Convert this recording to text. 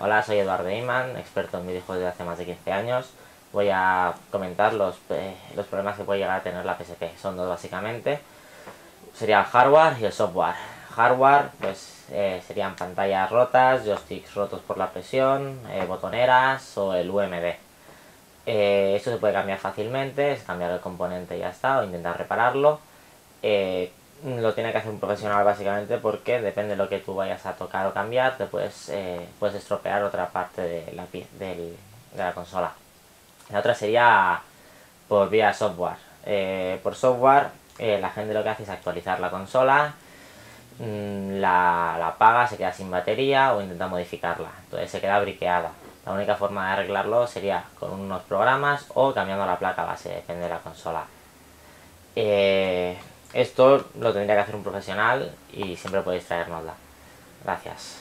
Hola, soy Eduardo Iman, experto en videojuegos desde hace más de 15 años. Voy a comentar los, eh, los problemas que puede llegar a tener la PSP. Son dos básicamente. Sería el hardware y el software. Hardware, pues eh, serían pantallas rotas, joysticks rotos por la presión, eh, botoneras o el UMD. esto se puede cambiar fácilmente, es cambiar el componente y ya está, o intentar repararlo lo tiene que hacer un profesional básicamente porque depende de lo que tú vayas a tocar o cambiar, te puedes, eh, estropear otra parte de la, de la consola. La otra sería por vía software. Eh, por software eh, la gente lo que hace es actualizar la consola, mm, la, la apaga, se queda sin batería o intenta modificarla, entonces se queda briqueada. La única forma de arreglarlo sería con unos programas o cambiando la placa base, depende de la consola. Esto lo tendría que hacer un profesional y siempre podéis traérnosla. Gracias.